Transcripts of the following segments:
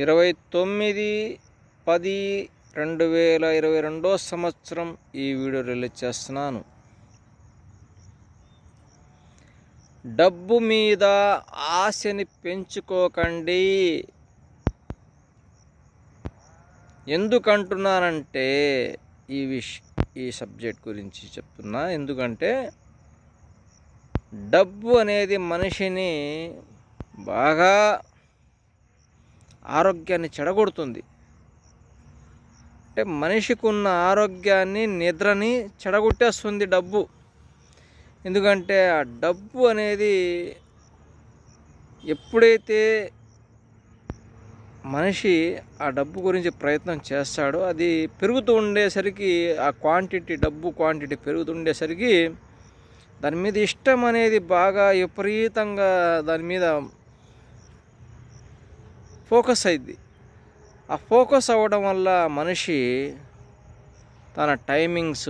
ఇరవై తొమ్మిది పది రెండు వేల ఇరవై రెండో సంవత్సరం ఈ వీడియో రిలీజ్ చేస్తున్నాను డబ్బు మీద ఆశని పెంచుకోకండి ఎందుకంటున్నానంటే ఈ విష్ ఈ సబ్జెక్ట్ గురించి చెప్తున్నా ఎందుకంటే డబ్బు అనేది మనిషిని బాగా ఆరోగ్యాన్ని చెడగొడుతుంది అంటే మనిషికి ఉన్న ఆరోగ్యాన్ని నిద్రని చెడగొట్టేస్తుంది డబ్బు ఎందుకంటే ఆ డబ్బు అనేది ఎప్పుడైతే మనిషి ఆ డబ్బు గురించి ప్రయత్నం చేస్తాడో అది పెరుగుతూ ఉండేసరికి ఆ క్వాంటిటీ డబ్బు క్వాంటిటీ పెరుగుతుండేసరికి దాని మీద ఇష్టం అనేది బాగా విపరీతంగా దాని మీద ఫోకస్ అయింది ఆ ఫోకస్ అవ్వడం వల్ల మనిషి తన టైమింగ్స్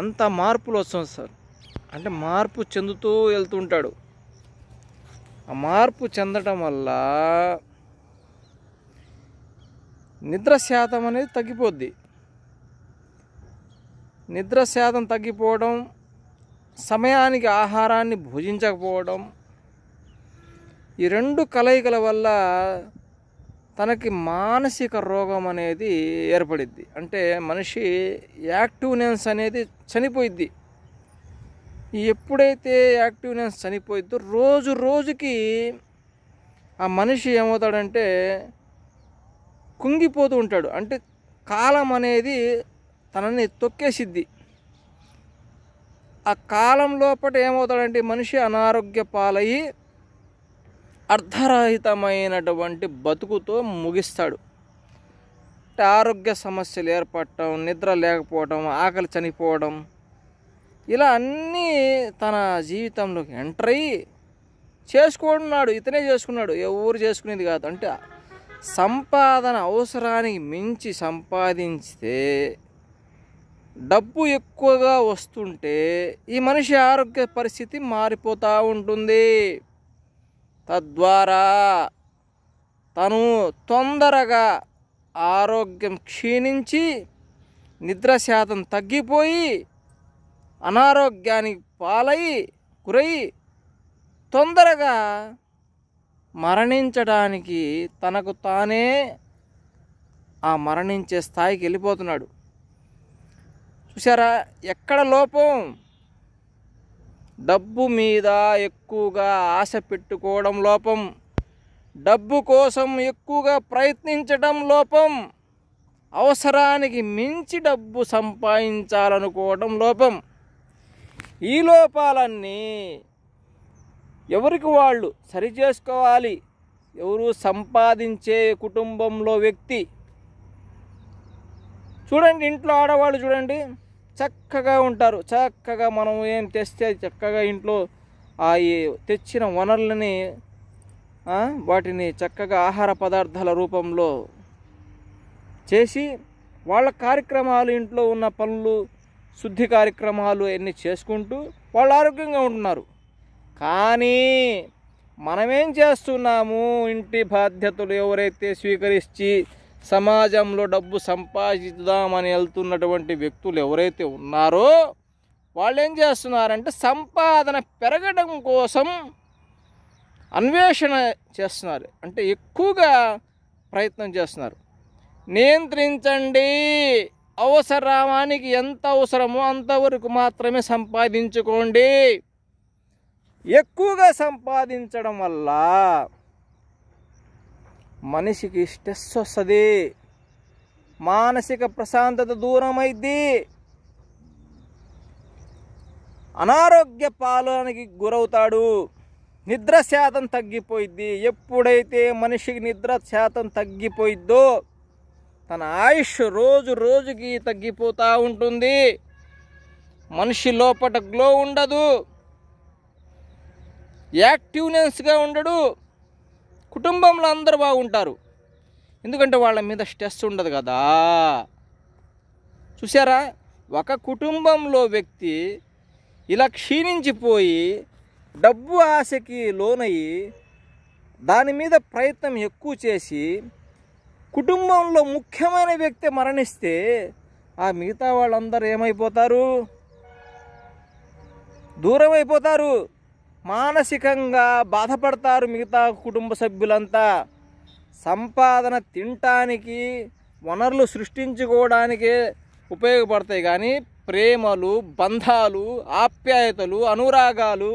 అంత మార్పులు వస్తుంది సార్ అంటే మార్పు చెందుతూ వెళ్తుంటాడు ఆ మార్పు చెందటం వల్ల నిద్ర శాతం అనేది తగ్గిపోద్ది నిద్ర శాతం తగ్గిపోవడం సమయానికి ఆహారాన్ని భుజించకపోవడం ఈ రెండు కలయికల వల్ల తనకి మానసిక రోగం అనేది ఏర్పడిద్ది అంటే మనిషి యాక్టివ్నెస్ అనేది చనిపోయిద్ది ఎప్పుడైతే యాక్టివ్నెస్ చనిపోయిద్దో రోజు రోజుకి ఆ మనిషి ఏమవుతాడంటే కుంగిపోతూ ఉంటాడు అంటే కాలం అనేది తనని తొక్కేసిద్ది ఆ కాలం లోపల ఏమవుతాడంటే మనిషి అనారోగ్య పాలయ్యి అర్ధరహితమైనటువంటి బతుకుతో ముగిస్తాడు ఆరోగ్య సమస్యలు ఏర్పడటం నిద్ర లేకపోవడం ఆకలి చనిపోవడం ఇలా అన్నీ తన జీవితంలోకి ఎంటర్ అయ్యి చేసుకున్నాడు ఇతనే చేసుకున్నాడు ఎవరు చేసుకునేది కాదు అంటే సంపాదన అవసరానికి మించి సంపాదించితే డబ్బు ఎక్కువగా వస్తుంటే ఈ మనిషి ఆరోగ్య పరిస్థితి మారిపోతూ ఉంటుంది తద్వారా తను తొందరగా ఆరోగ్యం క్షీణించి నిద్ర శాతం తగ్గిపోయి అనారోగ్యానికి పాలై గురై తొందరగా మరణించడానికి తనకు తానే ఆ మరణించే స్థాయికి వెళ్ళిపోతున్నాడు చూసారా ఎక్కడ లోపం డబ్బు మీద ఎక్కువగా ఆశ పెట్టుకోవడం లోపం డబ్బు కోసం ఎక్కువగా ప్రయత్నించడం లోపం అవసరానికి మించి డబ్బు సంపాదించాలనుకోవడం లోపం ఈ లోపాలన్నీ ఎవరికి వాళ్ళు సరిచేసుకోవాలి ఎవరు సంపాదించే కుటుంబంలో వ్యక్తి చూడండి ఇంట్లో ఆడవాళ్ళు చూడండి చక్కగా ఉంటారు చక్కగా మనం ఏం తెస్తే చక్కగా ఇంట్లో ఆ తెచ్చిన వనరులని వాటిని చక్కగా ఆహార పదార్థాల రూపంలో చేసి వాళ్ళ కార్యక్రమాలు ఇంట్లో ఉన్న పనులు శుద్ధి కార్యక్రమాలు అన్నీ చేసుకుంటూ వాళ్ళు ఆరోగ్యంగా ఉంటున్నారు కానీ మనమేం చేస్తున్నాము ఇంటి బాధ్యతలు ఎవరైతే స్వీకరించి సమాజంలో డబ్బు సంపాదిద్దామని వెళ్తున్నటువంటి వ్యక్తులు ఎవరైతే ఉన్నారో వాళ్ళు ఏం చేస్తున్నారంటే సంపాదన పెరగడం కోసం అన్వేషణ చేస్తున్నారు అంటే ఎక్కువగా ప్రయత్నం చేస్తున్నారు నియంత్రించండి అవసరానికి ఎంత అవసరమో అంతవరకు మాత్రమే సంపాదించుకోండి ఎక్కువగా సంపాదించడం వల్ల మనిషికి స్ట్రెస్ వస్తుంది మానసిక ప్రశాంతత దూరమైద్ది అనారోగ్య పాలనకి గురవుతాడు నిద్ర శాతం తగ్గిపోయిద్ది ఎప్పుడైతే మనిషికి నిద్ర శాతం తగ్గిపోయిద్దో తన ఆయుష్ రోజు రోజుకి తగ్గిపోతూ ఉంటుంది మనిషి లోపల గ్లో ఉండదు యాక్టివ్నెస్గా ఉండడు కుటుంబంలో అందరూ బాగుంటారు ఎందుకంటే వాళ్ళ మీద స్ట్రెస్ ఉండదు కదా చూసారా ఒక కుటుంబంలో వ్యక్తి ఇలా క్షీణించిపోయి డబ్బు ఆశకి లోనయ్యి దాని మీద ప్రయత్నం ఎక్కువ చేసి కుటుంబంలో ముఖ్యమైన వ్యక్తి మరణిస్తే ఆ మిగతా వాళ్ళందరూ ఏమైపోతారు దూరం అయిపోతారు మానసికంగా బాధపడతారు మిగతా కుటుంబ సభ్యులంతా సంపాదన తినటానికి వనరులు సృష్టించుకోవడానికే ఉపయోగపడతాయి కానీ ప్రేమలు బంధాలు ఆప్యాయతలు అనురాగాలు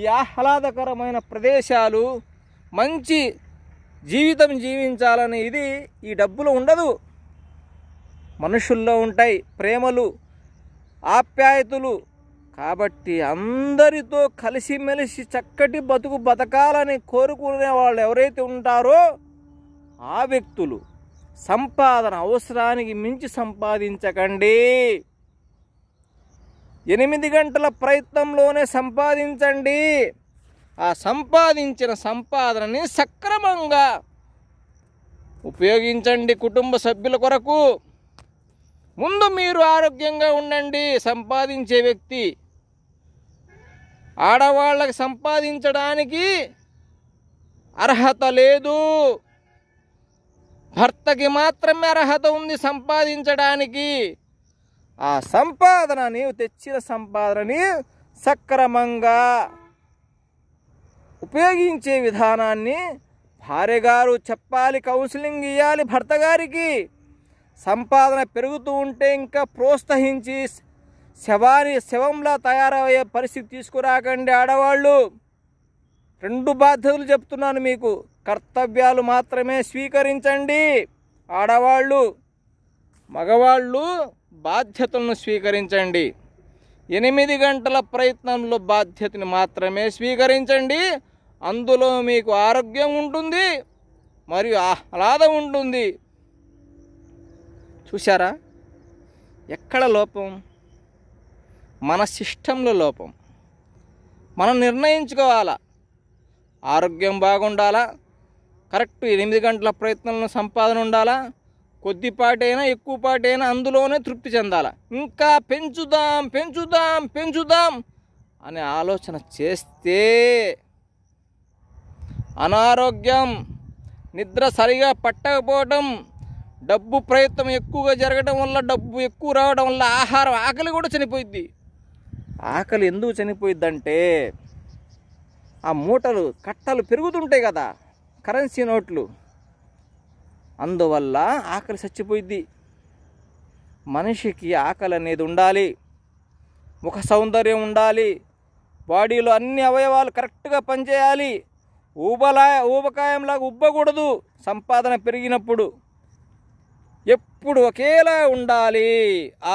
ఈ ఆహ్లాదకరమైన ప్రదేశాలు మంచి జీవితం జీవించాలని ఇది ఈ డబ్బులు ఉండదు మనుషుల్లో ఉంటాయి ప్రేమలు ఆప్యాయతలు కాబట్టి అందరితో కలిసిమెలిసి చక్కటి బతుకు బతకాలని కోరుకునే వాళ్ళు ఎవరైతే ఉంటారో ఆ వ్యక్తులు సంపాదన అవసరానికి మించి సంపాదించకండి ఎనిమిది గంటల ప్రయత్నంలోనే సంపాదించండి ఆ సంపాదించిన సంపాదనని సక్రమంగా ఉపయోగించండి కుటుంబ సభ్యుల కొరకు ముందు మీరు ఆరోగ్యంగా ఉండండి సంపాదించే వ్యక్తి ఆడవాళ్ళకి సంపాదించడానికి అర్హత లేదు భర్తకి మాత్రమే అర్హత ఉంది సంపాదించడానికి ఆ సంపాదన నీవు తెచ్చిన సంపాదనని సక్రమంగా ఉపయోగించే విధానాన్ని భార్య గారు చెప్పాలి కౌన్సిలింగ్ ఇవ్వాలి భర్త గారికి సంపాదన పెరుగుతూ ఉంటే ఇంకా ప్రోత్సహించి శవారి శవంలా తయారయ్యే పరిస్థితి తీసుకురాకండి ఆడవాళ్ళు రెండు బాధ్యతలు చెప్తున్నాను మీకు కర్తవ్యాలు మాత్రమే స్వీకరించండి ఆడవాళ్ళు మగవాళ్ళు బాధ్యతలను స్వీకరించండి ఎనిమిది గంటల ప్రయత్నంలో బాధ్యతని మాత్రమే స్వీకరించండి అందులో మీకు ఆరోగ్యం ఉంటుంది మరియు ఆహ్లాదం ఉంటుంది చూశారా ఎక్కడ లోపం మన సిస్టంలో లోపం మనం నిర్ణయించుకోవాలా ఆరోగ్యం బాగుండాలా కరెక్ట్ ఎనిమిది గంటల ప్రయత్నంలో సంపాదన ఉండాలా కొద్దిపాటైనా ఎక్కువ పాటైనా అందులోనే తృప్తి చెందాల ఇంకా పెంచుదాం పెంచుదాం పెంచుదాం అనే ఆలోచన చేస్తే అనారోగ్యం నిద్ర సరిగా పట్టకపోవడం డబ్బు ప్రయత్నం ఎక్కువగా జరగడం వల్ల డబ్బు ఎక్కువ రావడం వల్ల ఆహారం ఆకలి కూడా చనిపోయింది ఆకలి ఎందుకు చనిపోయిద్దంటే ఆ మూటలు కట్టలు పెరుగుతుంటాయి కదా కరెన్సీ నోట్లు అందువల్ల ఆకలి చచ్చిపోయిద్ది మనిషికి ఆకలి అనేది ఉండాలి ముఖ సౌందర్యం ఉండాలి బాడీలో అన్ని అవయవాలు కరెక్ట్గా పనిచేయాలి ఊబలా ఊబకాయంలాగా ఉబ్బకూడదు సంపాదన పెరిగినప్పుడు ఎప్పుడు ఒకేలా ఉండాలి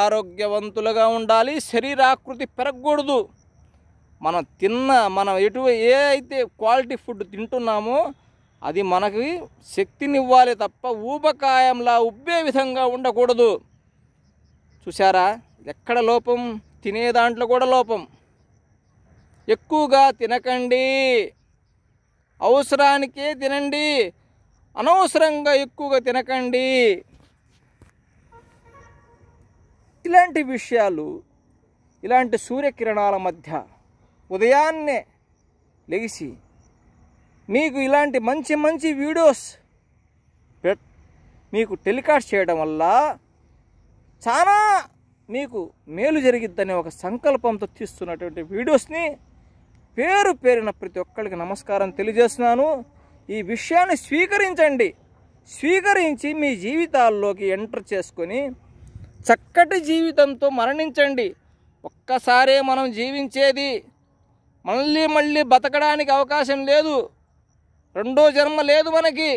ఆరోగ్యవంతులుగా ఉండాలి శరీరాకృతి పెరగకూడదు మనం తిన్న మనం ఎటు ఏ అయితే క్వాలిటీ ఫుడ్ తింటున్నామో అది మనకి శక్తినివ్వాలి తప్ప ఊబకాయంలా ఉబ్బే విధంగా ఉండకూడదు చూసారా ఎక్కడ లోపం తినే దాంట్లో కూడా లోపం ఎక్కువగా తినకండి అవసరానికే తినండి అనవసరంగా ఎక్కువగా తినకండి ఇలాంటి విషయాలు ఇలాంటి సూర్యకిరణాల మధ్య ఉదయాన్నే లెగిసి మీకు ఇలాంటి మంచి మంచి వీడియోస్ మీకు టెలికాస్ట్ చేయడం వల్ల చాలా మీకు మేలు జరిగిద్దనే ఒక సంకల్పంతో తీస్తున్నటువంటి వీడియోస్ని పేరు పేరిన ప్రతి ఒక్కరికి నమస్కారం తెలియజేస్తున్నాను ఈ విషయాన్ని స్వీకరించండి స్వీకరించి మీ జీవితాల్లోకి ఎంటర్ చేసుకొని చక్కటి జీవితంతో మరణించండి ఒక్కసారే మనం జీవించేది మళ్ళీ మళ్ళీ బతకడానికి అవకాశం లేదు రెండో జన్మ లేదు మనకి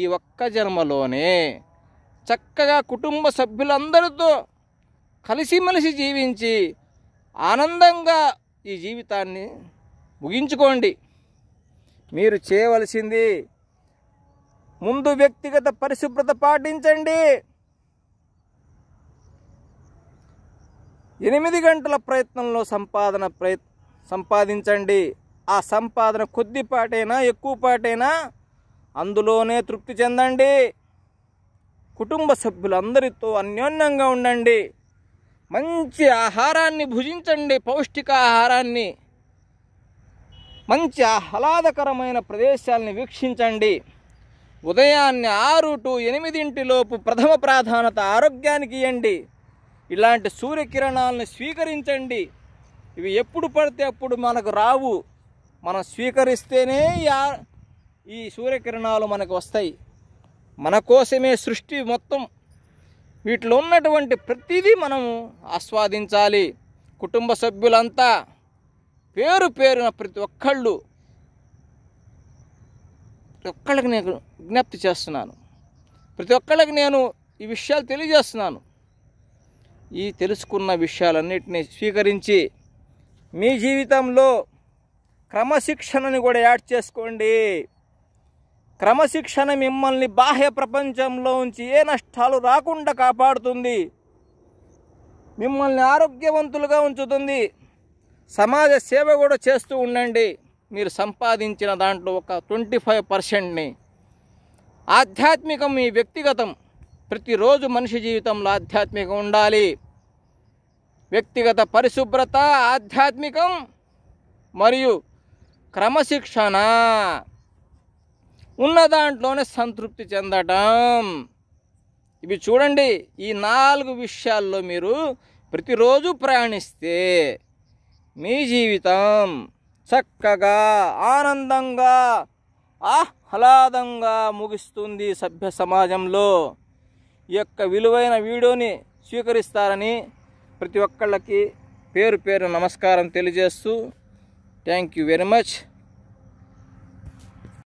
ఈ ఒక్క జన్మలోనే చక్కగా కుటుంబ సభ్యులందరితో కలిసిమెలిసి జీవించి ఆనందంగా ఈ జీవితాన్ని ముగించుకోండి మీరు చేయవలసింది ముందు వ్యక్తిగత పరిశుభ్రత పాటించండి ఎనిమిది గంటల ప్రయత్నంలో సంపాదన ప్రయ సంపాదించండి ఆ సంపాదన కొద్దిపాటైనా ఎక్కువ పాటైనా అందులోనే తృప్తి చెందండి కుటుంబ సభ్యులందరితో అన్యోన్యంగా ఉండండి మంచి ఆహారాన్ని భుజించండి పౌష్టికాహారాన్ని మంచి ఆహ్లాదకరమైన ప్రదేశాలని వీక్షించండి ఉదయాన్నే ఆరు టు ఎనిమిదింటిలోపు ప్రథమ ప్రాధాన్యత ఆరోగ్యానికి ఇవ్వండి ఇలాంటి సూర్యకిరణాలను స్వీకరించండి ఇవి ఎప్పుడు పడితే అప్పుడు మనకు రావు మనం స్వీకరిస్తేనే యా ఈ సూర్యకిరణాలు మనకు వస్తాయి మన కోసమే సృష్టి మొత్తం వీటిలో ఉన్నటువంటి ప్రతిదీ మనము ఆస్వాదించాలి కుటుంబ సభ్యులంతా పేరు పేరున ప్రతి ఒక్కళ్ళు ప్రతి ఒక్కళ్ళకి నేను విజ్ఞప్తి చేస్తున్నాను ప్రతి ఒక్కళ్ళకి నేను ఈ విషయాలు తెలియజేస్తున్నాను ఈ తెలుసుకున్న విషయాలన్నింటినీ స్వీకరించి మీ జీవితంలో క్రమశిక్షణని కూడా యాడ్ చేసుకోండి క్రమశిక్షణ మిమ్మల్ని బాహ్య ప్రపంచంలో ఉంచి ఏ నష్టాలు రాకుండా కాపాడుతుంది మిమ్మల్ని ఆరోగ్యవంతులుగా ఉంచుతుంది సమాజ సేవ కూడా చేస్తూ ఉండండి మీరు సంపాదించిన దాంట్లో ఒక ట్వంటీ ఫైవ్ పర్సెంట్ని ఆధ్యాత్మికం మీ వ్యక్తిగతం ప్రతిరోజు మనిషి జీవితంలో ఆధ్యాత్మికం ఉండాలి వ్యక్తిగత పరిశుభ్రత ఆధ్యాత్మికం మరియు క్రమశిక్షణ ఉన్న దాంట్లోనే సంతృప్తి చెందటం ఇవి చూడండి ఈ నాలుగు విషయాల్లో మీరు ప్రతిరోజు ప్రయాణిస్తే మీ జీవితం చక్కగా ఆనందంగా ఆహ్లాదంగా ముగిస్తుంది సభ్య సమాజంలో ఈ యొక్క విలువైన వీడియోని స్వీకరిస్తారని ప్రతి ఒక్కళ్ళకి పేరు పేరు నమస్కారం తెలియజేస్తూ థ్యాంక్ యూ వెరీ మచ్